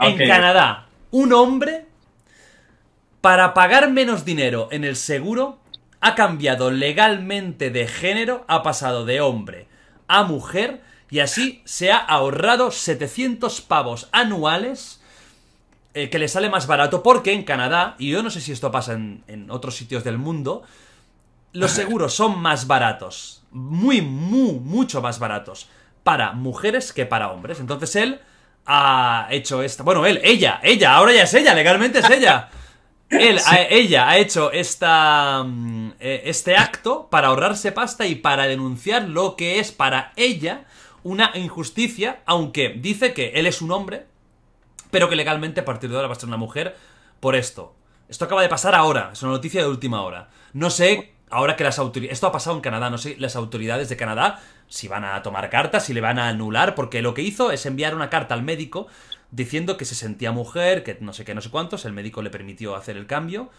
En Canadá, un hombre, para pagar menos dinero en el seguro, ha cambiado legalmente de género, ha pasado de hombre a mujer y así se ha ahorrado 700 pavos anuales eh, que le sale más barato porque en Canadá, y yo no sé si esto pasa en, en otros sitios del mundo, los seguros son más baratos. Muy, muy, mucho más baratos para mujeres que para hombres. Entonces él ha hecho esta. Bueno, él, ella, ella, ahora ya es ella, legalmente es ella. Él, ella ha hecho esta, mm, eh, este acto para ahorrarse pasta y para denunciar lo que es para ella una injusticia, aunque dice que él es un hombre, pero que legalmente a partir de ahora va a ser una mujer por esto. Esto acaba de pasar ahora, es una noticia de última hora. No sé ahora que las autoridades... Esto ha pasado en Canadá, no sé, las autoridades de Canadá si van a tomar cartas, si le van a anular, porque lo que hizo es enviar una carta al médico diciendo que se sentía mujer, que no sé qué, no sé cuántos, el médico le permitió hacer el cambio.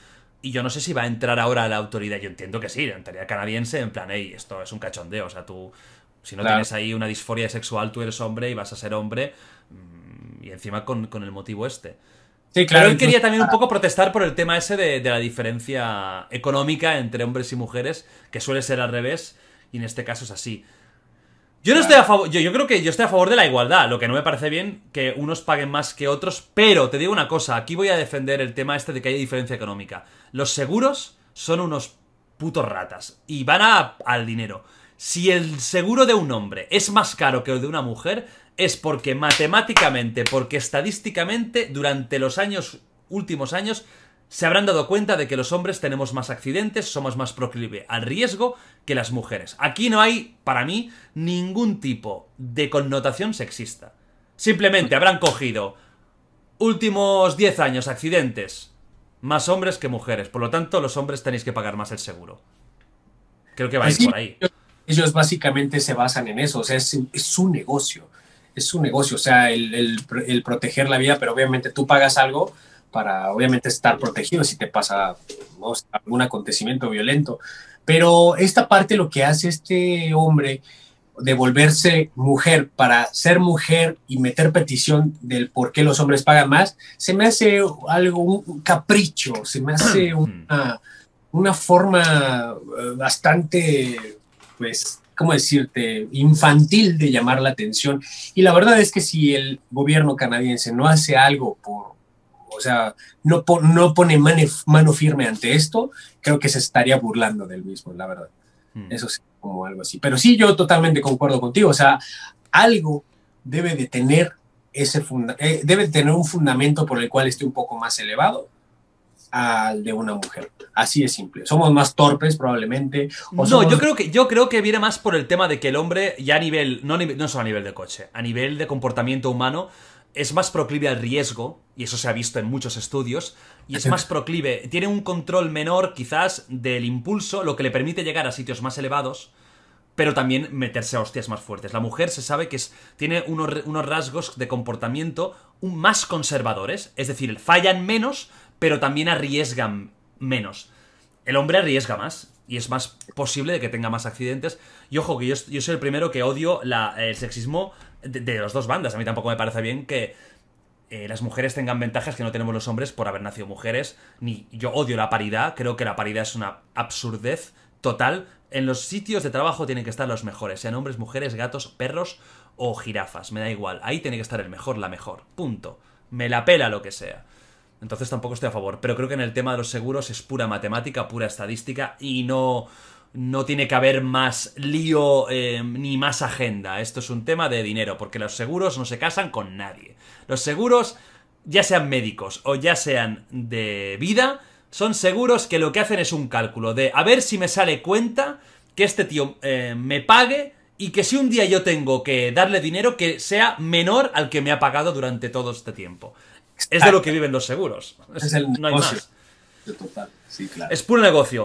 Y yo no sé si va a entrar ahora la autoridad. Yo entiendo que sí, la autoridad canadiense, en plan, hey, esto es un cachondeo. O sea, tú, si no tienes ahí una disforia sexual, tú eres hombre y vas a ser hombre. Mm, y encima con, con el motivo este. Sí, claro. Pero él quería también un poco protestar por el tema ese de, la diferencia económica entre hombres y mujeres, que suele ser al revés, y en este caso es así. Yo no estoy a favor. Yo, creo que yo estoy a favor de la igualdad. Lo que no me parece bien que unos paguen más que otros. Pero te digo una cosa, aquí voy a defender el tema este de que haya diferencia económica. Los seguros son unos putos ratas. Y van al dinero. Si el seguro de un hombre es más caro que el de una mujer, es porque matemáticamente, porque estadísticamente, durante los años, últimos años, se habrán dado cuenta de que los hombres tenemos más accidentes, somos más proclive al riesgo que las mujeres. Aquí no hay, para mí, ningún tipo de connotación sexista. Simplemente habrán cogido últimos 10 años accidentes, más hombres que mujeres. Por lo tanto, los hombres tenéis que pagar más el seguro. Creo que vais por ahí. Ellos básicamente se basan en eso, o sea, es su negocio es un negocio, o sea, el, proteger la vida, pero obviamente tú pagas algo para, obviamente, estar protegido si te pasa algún acontecimiento violento. Pero esta parte lo que hace este hombre de volverse mujer para ser mujer y meter petición del por qué los hombres pagan más, se me hace algo, un capricho, se me hace una, una forma eh, bastante, pues, ¿cómo decirte?, infantil de llamar la atención. Y la verdad es que si el gobierno canadiense no hace algo por, o sea, no, no pone mano firme ante esto, creo que se estaría burlando del mismo, la verdad. Hmm. Eso sí, como algo así. Pero sí, yo totalmente concuerdo contigo, o sea, algo debe de tener ese eh, debe tener un fundamento por el cual esté un poco más elevado al de una mujer. Así es simple. Somos más torpes probablemente. O no, yo creo que yo creo que viene más por el tema de que el hombre ya a nivel no, no solo a nivel de coche, a nivel de comportamiento humano es más proclive al riesgo y eso se ha visto en muchos estudios y es más proclive, tiene un control menor quizás del impulso, lo que le permite llegar a sitios más elevados pero también meterse a hostias más fuertes. La mujer se sabe que es, tiene unos, unos, rasgos de comportamiento más conservadores, es decir, fallan menos, pero también arriesgan menos. El hombre arriesga más y es más posible de que tenga más accidentes. Y ojo, que yo, soy el primero que odio el sexismo de, las dos bandas. A mí tampoco me parece bien que eh, las mujeres tengan ventajas que no tenemos los hombres por haber nacido mujeres. Ni yo odio la paridad. Creo que la paridad es una absurdez total. En los sitios de trabajo tienen que estar los mejores, sean hombres, mujeres, gatos, perros o jirafas. Me da igual. Ahí tiene que estar el mejor, la mejor. Punto. Me la pela lo que sea. Entonces tampoco estoy a favor. Pero creo que en el tema de los seguros es pura matemática, pura estadística y no, no tiene que haber más lío eh, ni más agenda. Esto es un tema de dinero, porque los seguros no se casan con nadie. Los seguros, ya sean médicos o ya sean de vida, son seguros que lo que hacen es un cálculo de a ver si me sale cuenta que este tío eh, me pague y que si un día yo tengo que darle dinero que sea menor al que me ha pagado durante todo este tiempo. Es de lo que viven los seguros. Es, no hay más. Es puro negocio.